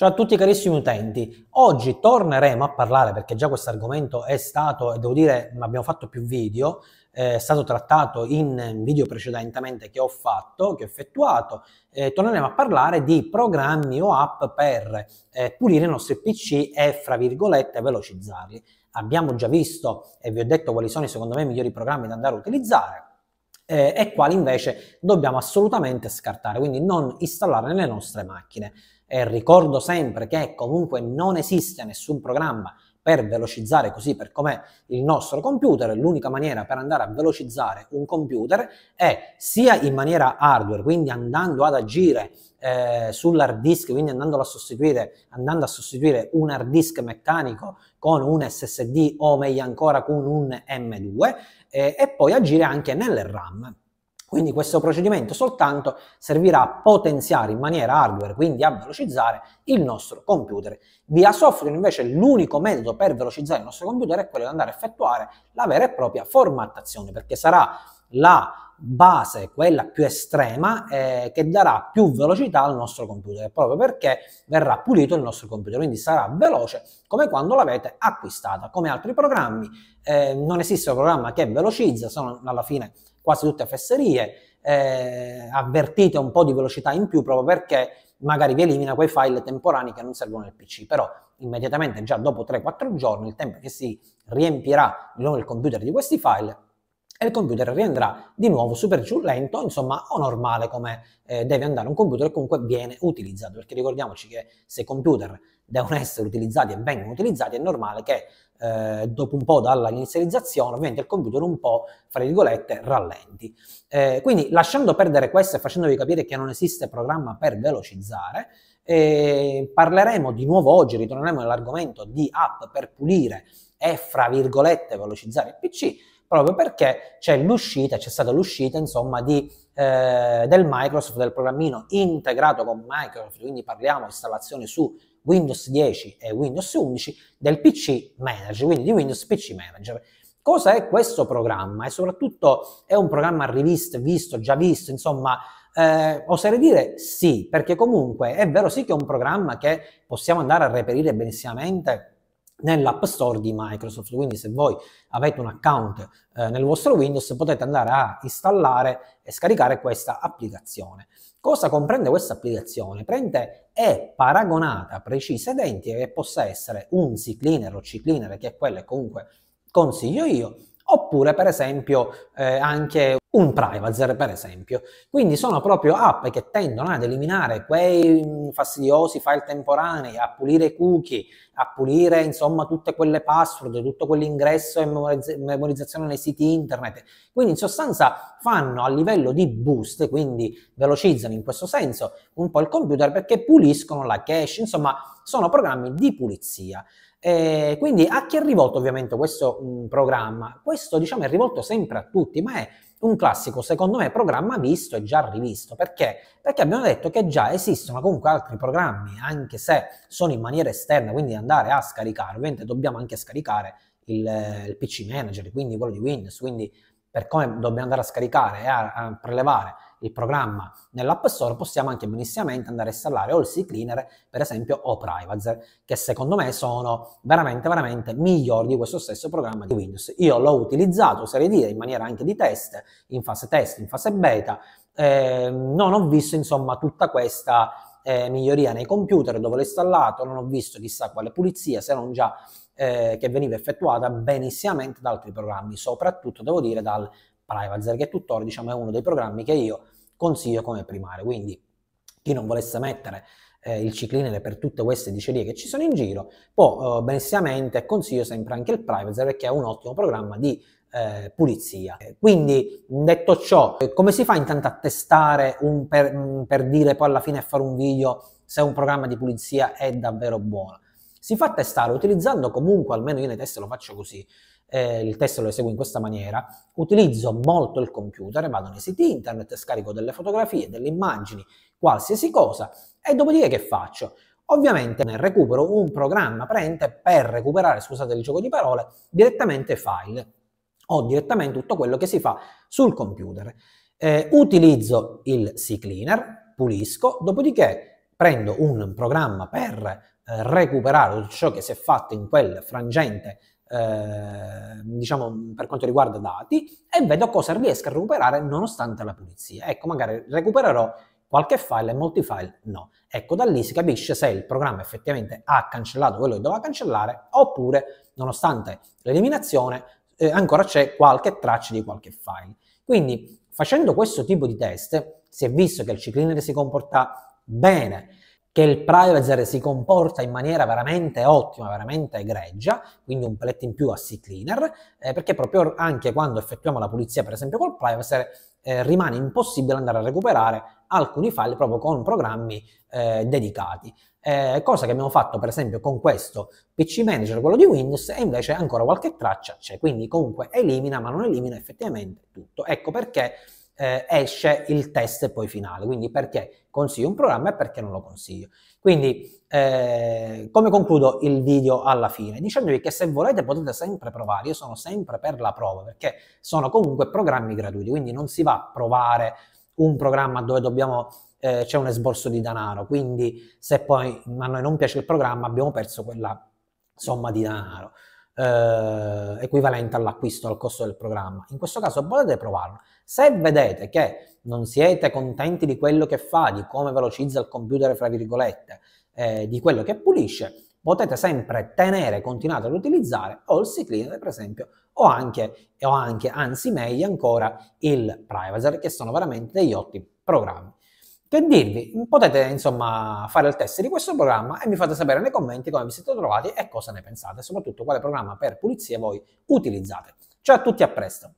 Ciao a tutti carissimi utenti, oggi torneremo a parlare perché già questo argomento è stato, e devo dire abbiamo fatto più video, eh, è stato trattato in video precedentemente che ho fatto, che ho effettuato, eh, torneremo a parlare di programmi o app per eh, pulire i nostri PC e, fra virgolette, velocizzarli. Abbiamo già visto e vi ho detto quali sono secondo me i migliori programmi da andare a utilizzare, eh, e quali invece dobbiamo assolutamente scartare, quindi non installare nelle nostre macchine. E ricordo sempre che comunque non esiste nessun programma per velocizzare così per com'è il nostro computer, l'unica maniera per andare a velocizzare un computer è sia in maniera hardware, quindi andando ad agire eh, sull'hard disk, quindi andando a, andando a sostituire un hard disk meccanico con un SSD o meglio ancora con un M2 eh, e poi agire anche nelle RAM. Quindi questo procedimento soltanto servirà a potenziare in maniera hardware, quindi a velocizzare il nostro computer. Via software invece l'unico metodo per velocizzare il nostro computer è quello di andare a effettuare la vera e propria formattazione, perché sarà la base, quella più estrema, eh, che darà più velocità al nostro computer, proprio perché verrà pulito il nostro computer, quindi sarà veloce come quando l'avete acquistata. Come altri programmi, eh, non esiste un programma che velocizza, sono alla fine quasi tutte fesserie, eh, avvertite un po' di velocità in più proprio perché magari vi elimina quei file temporanei che non servono nel PC, però immediatamente già dopo 3-4 giorni il tempo che si riempirà il computer di questi file e il computer riandrà di nuovo super giù lento, insomma, o normale come eh, deve andare un computer, comunque viene utilizzato, perché ricordiamoci che se i computer devono essere utilizzati e vengono utilizzati è normale che eh, dopo un po' dalla inizializzazione ovviamente il computer un po', fra virgolette, rallenti. Eh, quindi lasciando perdere questo e facendovi capire che non esiste programma per velocizzare, eh, parleremo di nuovo oggi, ritorneremo all'argomento di app per pulire e, fra virgolette, velocizzare il PC proprio perché c'è l'uscita, c'è stata l'uscita insomma di, eh, del Microsoft, del programmino integrato con Microsoft, quindi parliamo di installazione su Windows 10 e Windows 11 del PC Manager, quindi di Windows PC Manager. Cosa è questo programma? E soprattutto è un programma rivisto, visto, già visto, insomma, eh, oserei dire sì, perché comunque è vero sì che è un programma che possiamo andare a reperire benissimamente nell'App Store di Microsoft. Quindi se voi avete un account eh, nel vostro Windows potete andare a installare e scaricare questa applicazione. Cosa comprende questa applicazione? Prende e paragonata a precise identiche che possa essere un C-Cleaner o C-Cleaner, che è quello che comunque consiglio io, oppure per esempio eh, anche un privacy, per esempio. Quindi sono proprio app che tendono ad eliminare quei mm, fastidiosi file temporanei, a pulire i cookie, a pulire insomma tutte quelle password, tutto quell'ingresso e memorizzazione nei siti internet. Quindi in sostanza fanno a livello di boost, quindi velocizzano in questo senso un po' il computer perché puliscono la cache, insomma sono programmi di pulizia. Eh, quindi a chi è rivolto ovviamente questo mh, mm, programma? Questo diciamo è rivolto sempre a tutti, ma è un classico, secondo me, programma visto e già rivisto. Perché? Perché abbiamo detto che già esistono comunque altri programmi, anche se sono in maniera esterna, quindi andare a scaricare. Ovviamente dobbiamo anche scaricare il, il PC Manager, quindi quello di Windows, quindi per come dobbiamo andare a scaricare e a, a prelevare il programma nell'App Store, possiamo anche benissimamente andare a installare o il Cleaner, per esempio, o Privazer, che secondo me sono veramente, veramente migliori di questo stesso programma di Windows. Io l'ho utilizzato, oserei dire, in maniera anche di test, in fase test, in fase beta, eh, non ho visto, insomma, tutta questa... Eh, miglioria nei computer dove l'ho installato, non ho visto chissà quale pulizia, se non già eh, che veniva effettuata benissimamente da altri programmi, soprattutto devo dire dal Privacy, che tuttora diciamo, è uno dei programmi che io consiglio come primario. Quindi chi non volesse mettere eh, il cicliner per tutte queste dicerie che ci sono in giro, può eh, benissimamente consiglio sempre anche il Privacy perché è un ottimo programma di eh, pulizia. Quindi, detto ciò, come si fa intanto a testare un per, mm, per, dire poi alla fine fare un video se un programma di pulizia è davvero buono? Si fa testare utilizzando comunque, almeno io nei test lo faccio così, eh, il testo lo eseguo in questa maniera, utilizzo molto il computer, vado nei siti internet, scarico delle fotografie, delle immagini, qualsiasi cosa e dopodiché che faccio? Ovviamente ne recupero un programma prente per recuperare, scusate il gioco di parole, direttamente file o direttamente tutto quello che si fa sul computer. Eh, utilizzo il C-Cleaner, pulisco, dopodiché prendo un programma per eh, recuperare ciò che si è fatto in quel frangente Ehm, diciamo per quanto riguarda dati e vedo cosa riesco a recuperare nonostante la pulizia. Ecco, magari recupererò qualche file e molti file no. Ecco, da lì si capisce se il programma effettivamente ha cancellato quello che doveva cancellare oppure, nonostante l'eliminazione, eh, ancora c'è qualche traccia di qualche file. Quindi, facendo questo tipo di test, si è visto che il cicliner si comporta bene che il privacy si comporta in maniera veramente ottima, veramente egregia, quindi un pellet in più a CCleaner, eh, perché proprio anche quando effettuiamo la pulizia, per esempio col privacy, eh, rimane impossibile andare a recuperare alcuni file proprio con programmi eh, dedicati. Eh, cosa che abbiamo fatto per esempio con questo PC Manager, quello di Windows, e invece ancora qualche traccia c'è, quindi comunque elimina ma non elimina effettivamente tutto. Ecco perché eh, esce il test poi finale. Quindi perché consiglio un programma e perché non lo consiglio. Quindi eh, come concludo il video alla fine? Dicendovi che se volete potete sempre provare, io sono sempre per la prova perché sono comunque programmi gratuiti, quindi non si va a provare un programma dove dobbiamo eh, c'è un esborso di denaro, quindi se poi a noi non piace il programma abbiamo perso quella somma di denaro eh, equivalente all'acquisto, al costo del programma. In questo caso potete provarlo. Se vedete che non siete contenti di quello che fa, di come velocizza il computer, fra virgolette, eh, di quello che pulisce, potete sempre tenere, continuate ad utilizzare o il C-Cleaner, per esempio, o anche, o anche, anzi meglio ancora, il Privacy, che sono veramente degli ottimi programmi per dirvi, potete insomma fare il test di questo programma e mi fate sapere nei commenti come vi siete trovati e cosa ne pensate, soprattutto quale programma per pulizia voi utilizzate. Ciao a tutti, a presto!